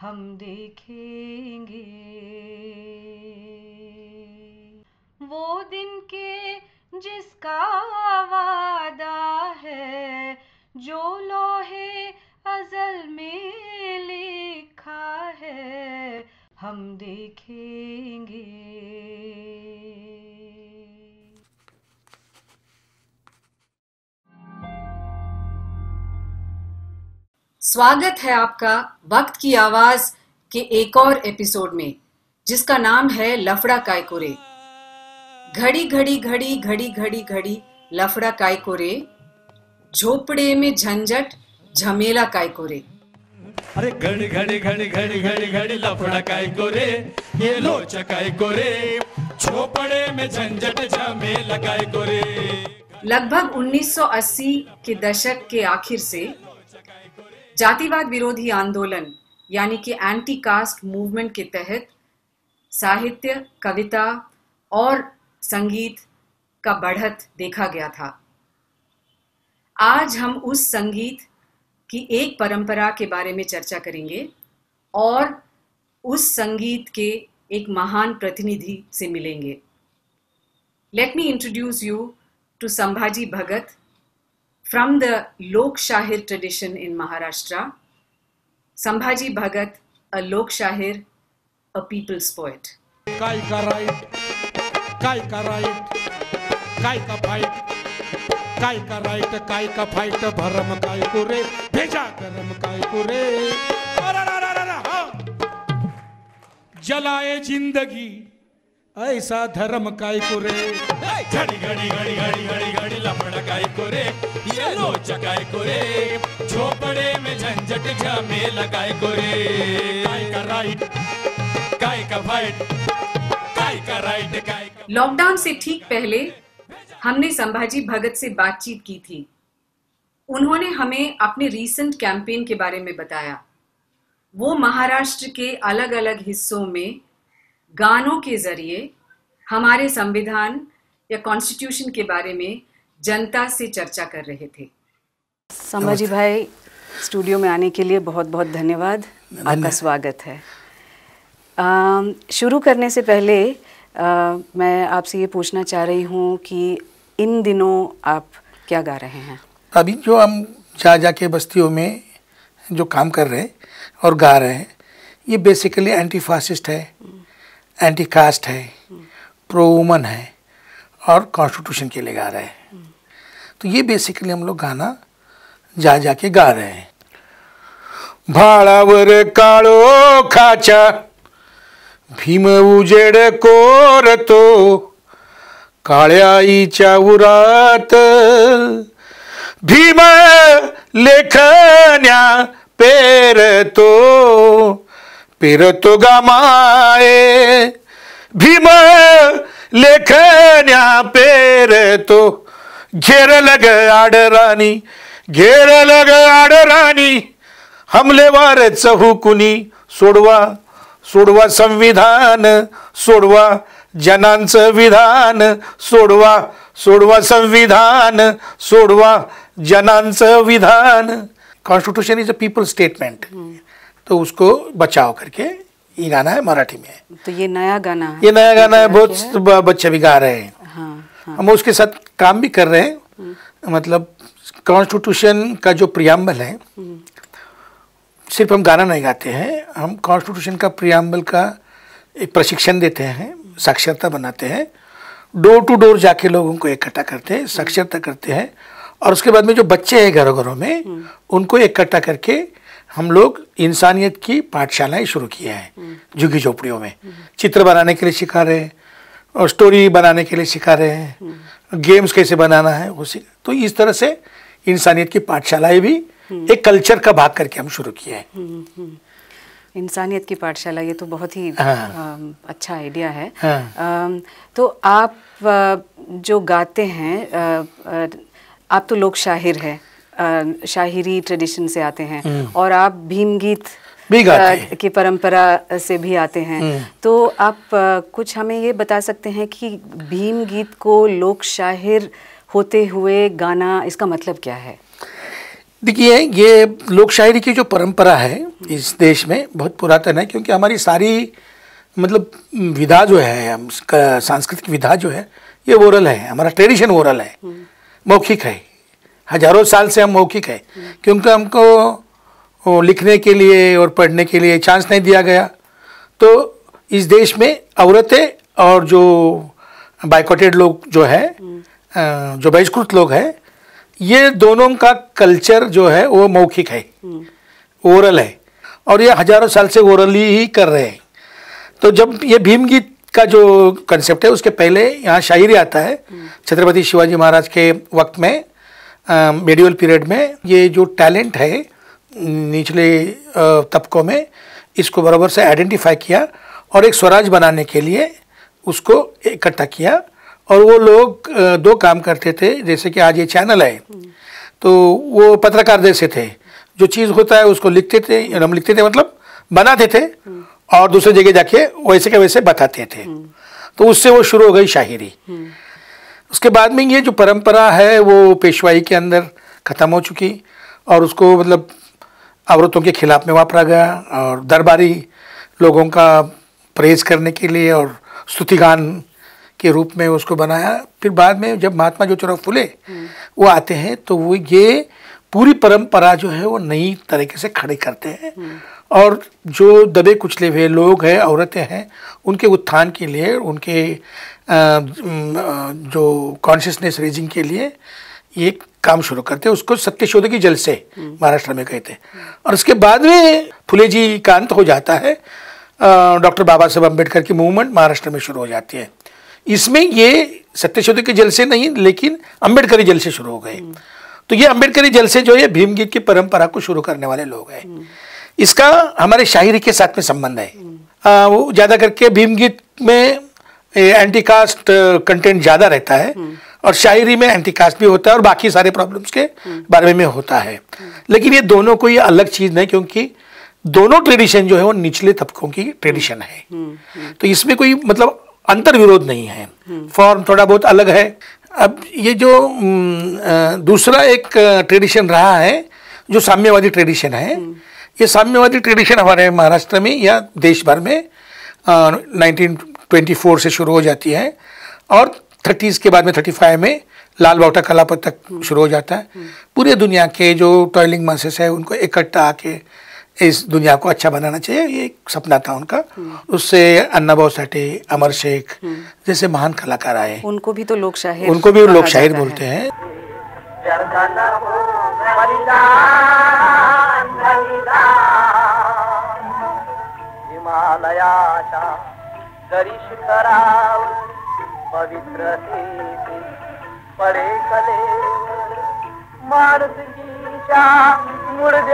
हम देखेंगे वो दिन के जिसका वादा है जो लोहे अजल में लिखा है हम देखेंगे स्वागत है आपका वक्त की आवाज के एक और एपिसोड में जिसका नाम है लफड़ा कायकोरे घड़ी घड़ी घड़ी घड़ी घड़ी घड़ी लफड़ा कायकोरे झोपड़े में झंझट झमेला कायकोरे अरे घड़ी घड़ी घड़ी घड़ी घड़ी घड़ी लफड़ा कायकोरे ये लोचा कायकोरे झोपड़े में झंझट झमेला कायकोरे लगभग 1980 के दशक के आखिर से जातिवाद विरोधी आंदोलन यानी कि एंटी कास्ट मूवमेंट के तहत साहित्य कविता और संगीत का बढ़त देखा गया था आज हम उस संगीत की एक परंपरा के बारे में चर्चा करेंगे और उस संगीत के एक महान प्रतिनिधि से मिलेंगे let me introduce you to Sambhaji Bhagat from the Lok Shahir tradition in Maharashtra, Sambhaji Bhagat, a Lok Shahir, a people's poet. काय का राईट काय का राईट काय का फाईट काय का राईट काय का फाईट भरम काय कुरे भेजा गरम काय कुरे जलाए जिंदगी ऐसा धर्म काय कुरे घड़ी घड़ी घड़ी घड़ी घड़ी घड़ी लपड़ काय कुरे ये लोचा काय कुरे झोपड़े में झंझट झमेला काय कुरे काय का राइट काय का फाइट काय का राइट काय का लॉकडाउन से ठीक पहले हमने संभाजी भगत से बातचीत की थी उन्होंने हमें अपने रीसेंट कैंपेन के बारे में बताया वो महाराष्ट्र के अलग अलग हिस्सों में गानों के जरिए हमारे संविधान या कॉन्स्टिट्यूशन के बारे में जनता से चर्चा कर रहे थे संभाजी भाई स्टूडियो में आने के लिए बहुत बहुत धन्यवाद आपका स्वागत है शुरू करने से पहले आ, मैं आपसे ये पूछना चाह रही हूँ कि इन दिनों आप क्या गा रहे हैं अभी जो हम जा जा के बस्तियों में जो काम कर रहे हैं और गा रहे हैं ये बेसिकली एंटी फासिस्ट है एंटी कास्ट है प्रो वूमन है और कॉन्स्टिट्यूशन के लिए गा रहे हैं तो ये बेसिकली हम लोग गाना जा जा के गा रहे हैं भाड़ावर कालो खाचा भीम उजेड कोर तो काळ्याईच्या उरात भीम लेखन्या तो पेरतो गामाए भीम लेखन्या पेरतो घेरलग लग आडराणी घेरल हमलेवार चहुकुनी सोडवा सोडवा संविधान सोडवा जनांचं विधान सोडवा सोडवा संविधान सोडवा जनांचं विधान constitution is a people statement तो उसको बचाव करके ये गाना है मराठी में तो ये नया गाना है ये नया गाना है बहुत बच्चे भी गा रहे हैं हाँ, हाँ। हम उसके साथ काम भी कर रहे हैं हम्म। मतलब कॉन्स्टिट्यूशन का जो प्रियाम्बल है हम्म। सिर्फ हम गाना नहीं गाते हैं हम कॉन्स्टिट्यूशन का प्रियाम्बल का एक प्रशिक्षण देते हैं साक्षरता बनाते हैं डोर टू डोर जाके लोगों को इकट्ठा करते हैं साक्षरता करते हैं और उसके बाद में जो बच्चे हैं घरों घरों में हम्म। उनको इकट्ठा करके हम लोग इंसानियत की पाठशालाएं शुरू किए हैं झुग्गी झोपड़ियों में चित्र बनाने के लिए सिखा रहे हैं और स्टोरी बनाने के लिए सिखा रहे हैं गेम्स कैसे बनाना है वो तो इस तरह से इंसानियत की पाठशालाएं भी एक कल्चर का भाग करके हम शुरू किए हैं इंसानियत की पाठशाला ये तो बहुत ही हाँ। आ, अच्छा आइडिया है हाँ। आ, तो आप जो गाते हैं आप तो लोग शाहिर हैं शाहिरी ट्रेडिशन से आते हैं हम्म। और आप भीम गीत भी की परंपरा से भी आते हैं हम्म। तो आप कुछ हमें ये बता सकते हैं कि भीम गीत को लोक शाहिर होते हुए गाना इसका मतलब क्या है देखिए ये लोक शायरी की जो परंपरा है इस देश में बहुत पुरातन है क्योंकि हमारी सारी मतलब विधा जो है सांस्कृतिक विधा जो है ये ओरल है हमारा ट्रेडिशन ओरल है हम्म। मौखिक है हजारों साल से हम मौखिक है क्योंकि हमको लिखने के लिए और पढ़ने के लिए चांस नहीं दिया गया तो इस देश में औरतें और जो बाइकॉटेड लोग जो है जो बहिष्कृत लोग हैं ये दोनों का कल्चर जो है वो मौखिक है ओरल है और ये हजारों साल से ओरली ही कर रहे हैं तो जब ये भीम गीत का जो कंसेप्ट है उसके पहले यहाँ शायरी आता है छत्रपति शिवाजी महाराज के वक्त में मेडिवल पीरियड में ये जो टैलेंट है निचले तबकों में इसको बराबर से आइडेंटिफाई किया और एक स्वराज बनाने के लिए उसको इकट्ठा किया और वो लोग दो काम करते थे जैसे कि आज ये चैनल है तो वो पत्रकार जैसे थे जो चीज़ होता है उसको लिखते थे हम लिखते थे मतलब बनाते थे और दूसरी जगह जाके वैसे के वैसे बताते थे तो उससे वो शुरू हो गई शायरी उसके बाद में ये जो परंपरा है वो पेशवाई के अंदर ख़त्म हो चुकी और उसको मतलब औरतों के खिलाफ में वापरा गया और दरबारी लोगों का परहेज करने के लिए और स्तुतिगान के रूप में उसको बनाया फिर बाद में जब महात्मा ज्योतिराव फुले वो आते हैं तो वो ये पूरी परंपरा जो है वो नई तरीके से खड़े करते हैं और जो दबे कुचले हुए लोग हैं औरतें हैं उनके उत्थान के लिए उनके जो कॉन्शियसनेस रेजिंग के लिए ये काम शुरू करते उसको जल जलसे महाराष्ट्र में कहते हैं और उसके बाद में फुले जी अंत हो जाता है डॉक्टर बाबा साहब अम्बेडकर की मूवमेंट महाराष्ट्र में शुरू हो जाती है इसमें ये सत्यशोध के जलसे नहीं लेकिन अम्बेडकरी जलसे शुरू हो गए तो ये अम्बेडकरी जलसे जो है भीमगीत की परंपरा को शुरू करने वाले लोग हैं इसका हमारे शायरी के साथ में संबंध है वो ज़्यादा करके भीमगीत में एंटी कास्ट कंटेंट ज़्यादा रहता है और शायरी में एंटी कास्ट भी होता है और बाकी सारे प्रॉब्लम्स के बारे में होता है लेकिन ये दोनों कोई अलग चीज़ नहीं क्योंकि दोनों ट्रेडिशन जो है वो निचले तबकों की ट्रेडिशन है तो इसमें कोई मतलब अंतर विरोध नहीं है फॉर्म थोड़ा बहुत अलग है अब ये जो दूसरा एक ट्रेडिशन रहा है जो साम्यवादी ट्रेडिशन है ये साम्यवादी ट्रेडिशन हमारे महाराष्ट्र में या देश भर में नाइनटीन ट्वेंटी फोर से शुरू हो जाती है और थर्टीज़ के बाद में थर्टी फाइव में लाल बावटा पर तक शुरू हो जाता है पूरे दुनिया के जो टॉयलिंग मासेस है उनको इकट्ठा आके इस दुनिया को अच्छा बनाना चाहिए ये एक सपना था उनका उससे अन्ना भाव साठे अमर शेख जैसे महान कलाकार आए उनको भी तो लोग शाहिर उनको भी लोग शाहिर बोलते हैं हिमालयाच्या जरी शिखराव पवित्र पडे कले माणुसकीच्या मुडद्यावरती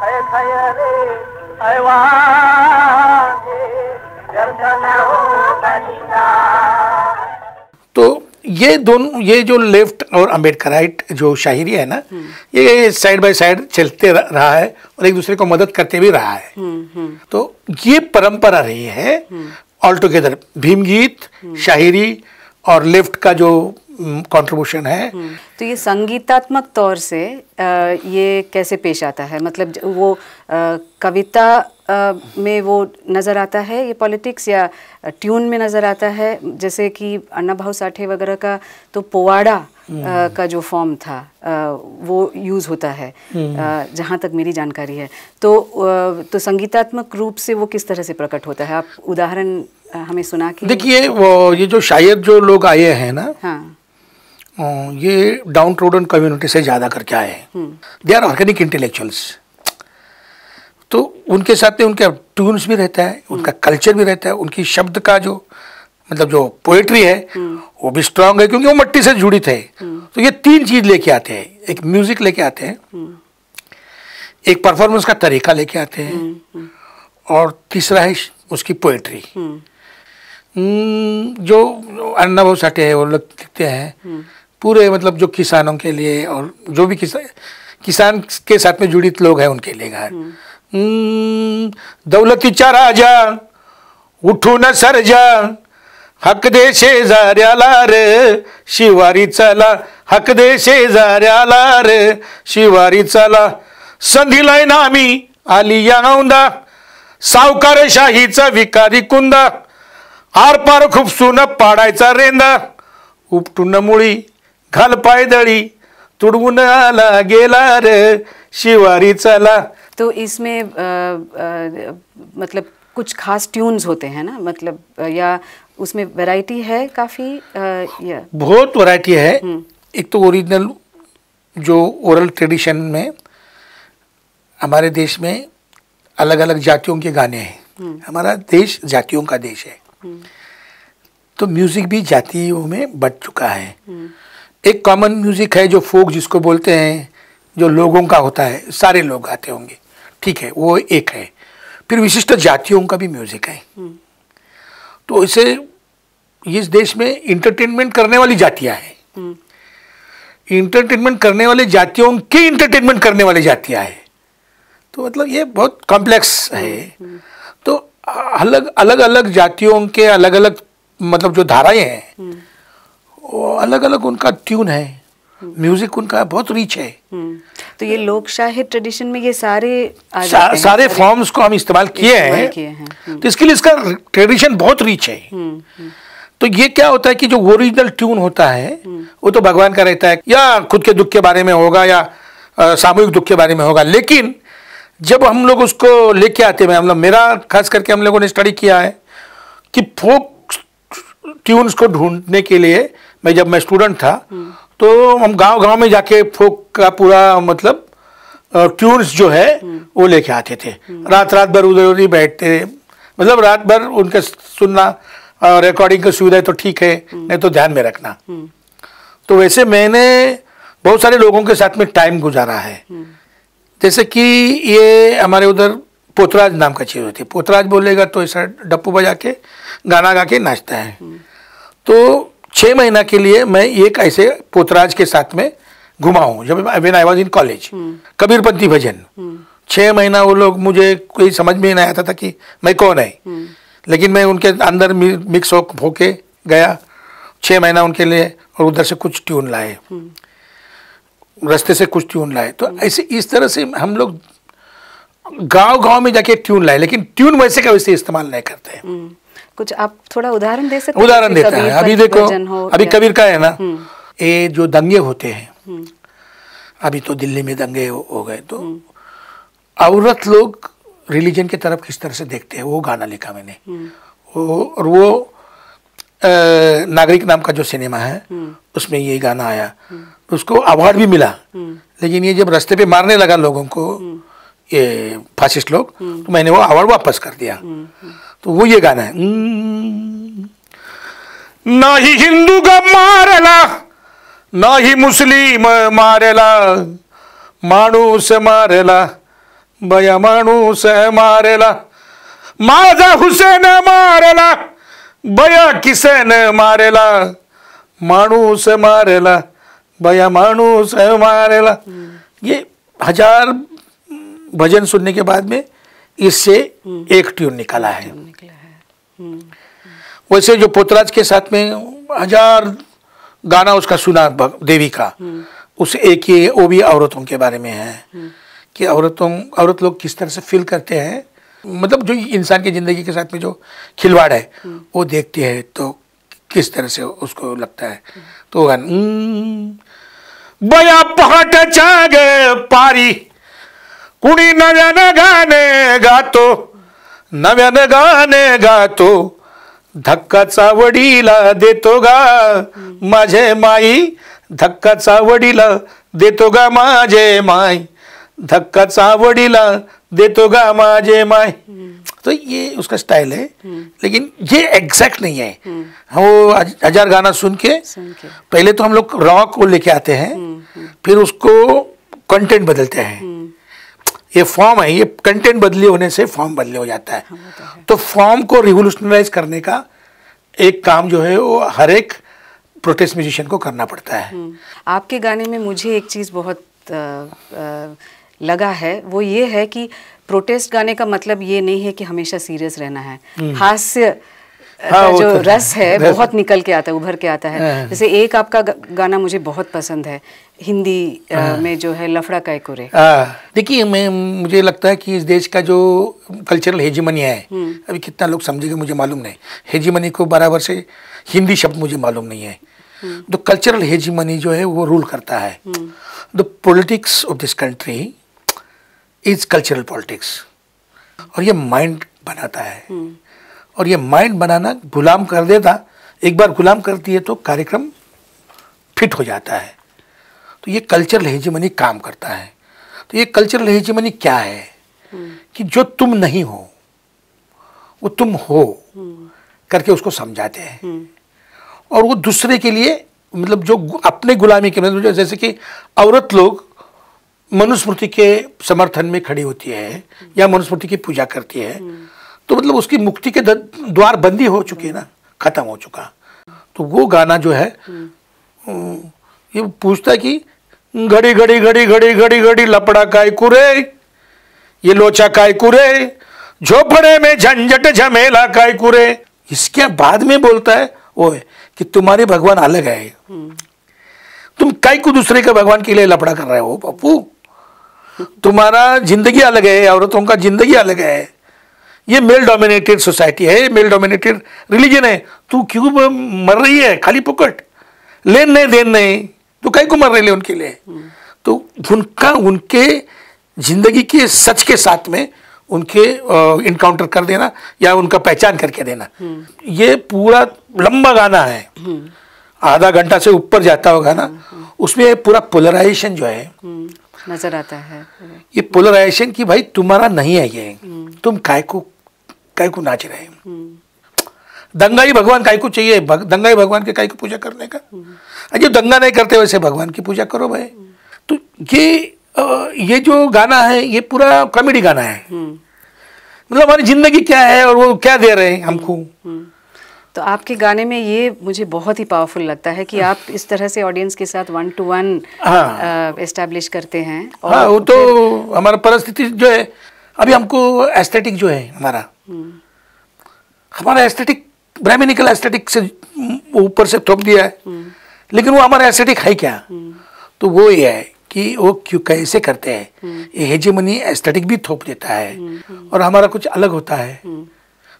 खय खय रे अयवा ये दोनों ये जो लेफ्ट और अम्बेडकर राइट जो शायरी है ना हम्म। ये साइड बाय साइड चलते रहा है और एक दूसरे को मदद करते भी रहा है हम्म, हम्म। तो ये परंपरा रही है ऑल टुगेदर भीम गीत शायरी और लेफ्ट का जो कंट्रीब्यूशन है तो ये संगीतात्मक तौर से ये कैसे पेश आता है मतलब वो कविता में वो नज़र आता है ये पॉलिटिक्स या ट्यून में नज़र आता है जैसे कि अन्ना भाव साठे वगैरह का तो पोवाड़ा हम्म। का जो फॉर्म था वो यूज़ होता है हम्म। जहाँ तक मेरी जानकारी है तो तो संगीतात्मक रूप से वो किस तरह से प्रकट होता है आप उदाहरण हमें सुना के देखिए वो ये जो शायद जो लोग आए हैं ना हाँ ये डाउन रोडन कम्युनिटी से ज़्यादा करके आए हैं दे आर ऑर्गेनिक इंटेलेक्चुअल्स तो उनके साथ में उनका ट्यून्स भी रहता है उनका हम्म। कल्चर भी रहता है उनकी शब्द का जो मतलब जो पोएट्री है हम्म। वो भी स्ट्रांग है क्योंकि वो मट्टी से जुड़ी थे हम्म। तो ये तीन चीज लेके आते हैं एक म्यूजिक लेके आते हैं एक परफॉर्मेंस का तरीका लेके आते हैं और तीसरा है उसकी पोएट्री जो अन्ना भाव साठे है वो लोग लिखते हैं पूरे मतलब जो किसानों के लिए और जो भी किसान किसान के साथ में जुड़ित लोग हैं उनके लिए घर दौलतीच्या राजा उठून सरजा हक दे शेजाऱ्याला रे शिवारी चला हक दे शेजाऱ्याला रे शिवारी चला संधीलाई नामी आली या सावकार शाहीचा विकारी कुंदा आरपार खुपसून पाडायचा रेंदा उपटून मुळी घाल पायदळी तुडवून आला गेला र शिवारी चला तो इसमें मतलब कुछ खास ट्यून्स होते हैं ना मतलब या उसमें वैरायटी है काफ़ी बहुत वैरायटी है हम्म। एक तो ओरिजिनल जो ओरल ट्रेडिशन में हमारे देश में अलग अलग जातियों के गाने हैं हम्म। हमारा देश जातियों का देश है हम्म। तो म्यूज़िक भी जातियों में बढ़ चुका है एक कॉमन म्यूज़िक है जो फोक जिसको बोलते हैं जो लोगों का होता है सारे लोग आते होंगे ठीक है वो एक है फिर विशिष्ट जातियों का भी म्यूजिक है हम्म। तो इसे इस देश में इंटरटेनमेंट करने वाली जातियां हैं इंटरटेनमेंट हम्म। करने वाले जातियों के इंटरटेनमेंट करने वाली जातियां हैं तो मतलब ये बहुत कॉम्प्लेक्स है हम्म, तो अलग अलग अलग जातियों के अलग अलग मतलब जो धाराएं हैं वो अलग अलग उनका ट्यून है म्यूजिक उनका बहुत रिच है तो ये लोकशाही ट्रेडिशन में ये सारे सा, सारे फॉर्म्स को हम इस्तेमाल किए हैं है। हम्म। तो इसके लिए इसका ट्रेडिशन बहुत रिच है हम्म, हम्म। तो ये क्या होता है कि जो ओरिजिनल ट्यून होता है वो तो भगवान का रहता है या खुद के दुख के बारे में होगा या सामूहिक दुख के बारे में होगा लेकिन जब हम लोग उसको लेके आते हैं मतलब मेरा खास करके हम लोगों ने स्टडी किया है कि फोक ट्यून्स को ढूंढने के लिए मैं जब मैं स्टूडेंट था तो हम गांव गांव में जाके फोक का पूरा मतलब ट्यून्स जो है वो लेके आते थे रात रात भर उधर उधर ही बैठते मतलब रात भर उनका सुनना रिकॉर्डिंग की सुविधा तो ठीक है नहीं तो ध्यान में रखना तो वैसे मैंने बहुत सारे लोगों के साथ में टाइम गुजारा है जैसे कि ये हमारे उधर पोतराज नाम का चीज़ होती है पोतराज बोलेगा तो ऐसा डप्पू बजा के गाना गा के नाचता है तो छः महीना के लिए मैं एक ऐसे पोतराज के साथ में घुमा हूँ जब when I was in college कबीरपंथी भजन हम्म। छः महीना वो लोग मुझे कोई समझ में नहीं आता था कि मैं कौन है हम्म। लेकिन मैं उनके अंदर मिक्स हो होके गया छः महीना उनके लिए और उधर से कुछ ट्यून लाए हम्म। रास्ते से कुछ ट्यून लाए तो ऐसे इस तरह से हम लोग गांव गांव में जाके ट्यून लाए लेकिन ट्यून वैसे का वैसे इस्तेमाल नहीं करते हैं कुछ आप थोड़ा उदाहरण दे सकते उदाहरण देता है अभी देखो अभी कबीर का है ना हम्म। ये जो दंगे होते हैं हम्म। अभी तो दिल्ली में दंगे हो, हो गए तो हम्म। औरत लोग रिलीजन की तरफ किस तरह से देखते हैं वो गाना लिखा मैंने वो और वो आ, नागरिक नाम का जो सिनेमा है उसमें ये गाना आया उसको अवार्ड भी मिला लेकिन ये जब रास्ते पे मारने लगा लोगों को ये फासिस्ट लोग तो मैंने वो अवार्ड वापस कर दिया तो वो ये गाना है हम्म। ना ही हिंदू का मारला ना ही मुस्लिम मारेला मानूस मारेला बया मानूस मारेला माजा हुसैन मारेला बया किसेन मारेला मानूस मारेला बया मानूस मारेला ये हजार भजन सुनने के बाद में इससे हम्म। एक ट्यून निकला है, हम्म। वैसे जो पोतराज के साथ में हजार गाना उसका सुना देवी का हम्म। उस एक ही वो भी औरतों के बारे में है कि औरतों औरत लोग किस तरह से फील करते हैं मतलब जो इंसान की ज़िंदगी के साथ में जो खिलवाड़ है वो देखते हैं तो किस तरह से उसको लगता है तो गाना बया पहाट चागे पारी कुणी नव्यान गाने गातो नव्यान गाने गातो धक्काचा वडीला देतो गा माझे माई धक्काचा वडीला देतो गा माझे माय धक्काचा वडीला देतो गा माझे माय तो ये उसका स्टाइल है लेकिन ये एग्जैक्ट नहीं है वो हजार गाना सुन के पहले तो हम लोग रॉक को लेके आते हैं हम्म, हम्म। फिर उसको कंटेंट बदलते हैं ये फॉर्म है ये कंटेंट बदले होने से फॉर्म बदले हो जाता है हाँ, तो फॉर्म तो को रिवोल्यूशनराइज करने का एक काम जो है वो हर एक प्रोटेस्ट म्यूजिशियन को करना पड़ता है हम्म। आपके गाने में मुझे एक चीज़ बहुत आ, आ, लगा है वो ये है कि प्रोटेस्ट गाने का मतलब ये नहीं है कि हमेशा सीरियस रहना है हम्म। हास्य हाँ, जो तो रस है रस, बहुत निकल के आता है उभर के आता है हाँ। जैसे एक आपका गाना मुझे बहुत पसंद है हिंदी हाँ। में जो है लफड़ा काय कुरे हाँ। देखिए मैं मुझे लगता है कि इस देश का जो कल्चरल हेजीमनी है हम्म। अभी कितना लोग समझेंगे मुझे मालूम नहीं हेजीमनी को बराबर से हिंदी शब्द मुझे मालूम नहीं है हम्म। तो कल्चरल हेजीमनी जो है वो रूल करता है the politics of this country is cultural politics और ये माइंड बनाता है हम्म। और ये माइंड बनाना गुलाम कर देता एक बार गुलाम करती है तो कार्यक्रम फिट हो जाता है तो ये कल्चरल हेजीमनी काम करता है तो ये कल्चरल हेजीमनी क्या है कि जो तुम नहीं हो वो तुम हो करके उसको समझाते हैं और वो दूसरे के लिए मतलब जो अपने गुलामी के मतलब जैसे कि औरत लोग मनुस्मृति के समर्थन में खड़ी होती है या मनुस्मृति की पूजा करती है तो मतलब उसकी मुक्ति के द्वार बंदी हो चुकी है ना खत्म हो चुका तो वो गाना जो है ये पूछता है कि घड़ी घड़ी घड़ी घड़ी घड़ी घड़ी लपड़ा काय कुरे ये लोचा काय कुरे झोपड़े में झंझट झमेला काय कुरे इसके बाद में बोलता है वो है कि तुम्हारे भगवान अलग है तुम कई को दूसरे के भगवान के लिए लपड़ा कर रहे हो पप्पू तुम्हारा जिंदगी अलग है औरतों का जिंदगी अलग है ये मेल डोमिनेटेड सोसाइटी है मेल डोमिनेटेड रिलीजन है तू क्यों मर रही है खाली पुकट लेन नहीं देन नहीं तो कहीं को मर रहे उनके लिए तो उनका उनके जिंदगी के सच के साथ में उनके इनकाउंटर कर देना या उनका पहचान करके देना ये पूरा लंबा गाना है आधा घंटा से ऊपर जाता हो गाना उसमें पूरा पोलराइजेशन जो है नजर आता है ये पोलराइजेशन की भाई तुम्हारा नहीं है ये हम्म। तुम काय को काय को नाच रहे हैं दंगा ही भगवान काय को चाहिए भग, दंगा ही भगवान के काय को पूजा करने का हम्म। जो दंगा नहीं करते वैसे भगवान की पूजा करो भाई हम्म। तो ये ये जो गाना है ये पूरा कॉमेडी गाना है हम्म। मतलब हमारी जिंदगी क्या है और वो क्या दे रहे हैं हमको तो आपके गाने में ये मुझे बहुत ही पावरफुल लगता है कि आप इस तरह से ऑडियंस के साथ वन टू वन एस्टेब्लिश करते हैं हाँ, और हाँ, वो तो हमारा परिस्थिति जो है अभी हमको एस्थेटिक जो है हमारा हमारा एस्थेटिक ब्रह्मिकल एस्थेटिक से ऊपर से थोप दिया है लेकिन वो हमारा एस्थेटिक है क्या तो वो ये है कि वो क्यों कैसे करते हैं ये हेजेमनी एस्थेटिक भी थोप देता है और हमारा कुछ अलग होता है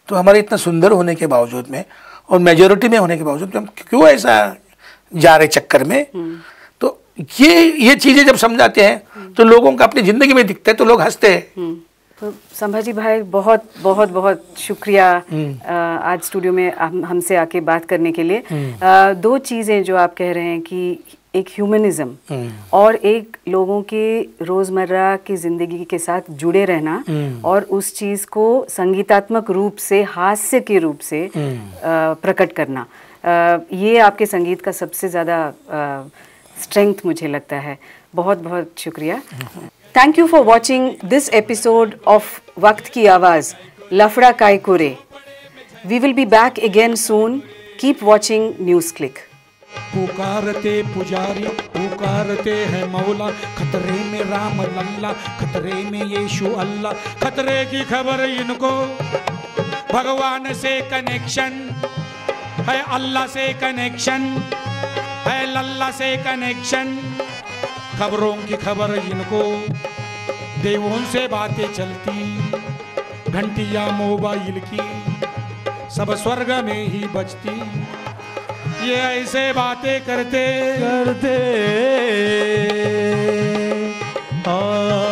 तो हमारे इतना सुंदर होने के बावजूद में और मेजोरिटी में होने के बावजूद हम क्यों ऐसा जा रहे चक्कर में तो ये ये चीज़ें जब समझाते हैं तो लोगों का अपनी ज़िंदगी में दिखता है तो लोग हंसते हैं तो संभाजी भाई बहुत बहुत बहुत शुक्रिया हम्म। आज स्टूडियो में हमसे आके बात करने के लिए हम्म। दो चीज़ें जो आप कह रहे हैं कि एक ह्यूमनिज्म और एक लोगों के रोज़मर्रा की ज़िंदगी के साथ जुड़े रहना हम्म। और उस चीज़ को संगीतात्मक रूप से हास्य के रूप से प्रकट करना ये आपके संगीत का सबसे ज़्यादा स्ट्रेंथ मुझे लगता है बहुत बहुत शुक्रिया thank you for watching this episode of वक्त की आवाज़ लफड़ा काय कुरे we will be back again soon keep watching news click पुकारते पुजारी पुकारते हैं मौला खतरे में राम लल्ला खतरे में यीशु अल्लाह खतरे की खबर इनको भगवान से कनेक्शन है अल्लाह से कनेक्शन है लल्ला से कनेक्शन खबरों की खबर इनको देवों से बातें चलती घंटिया मोबाइल की सब स्वर्ग में ही बजती ये ऐसे बातें करते करते आ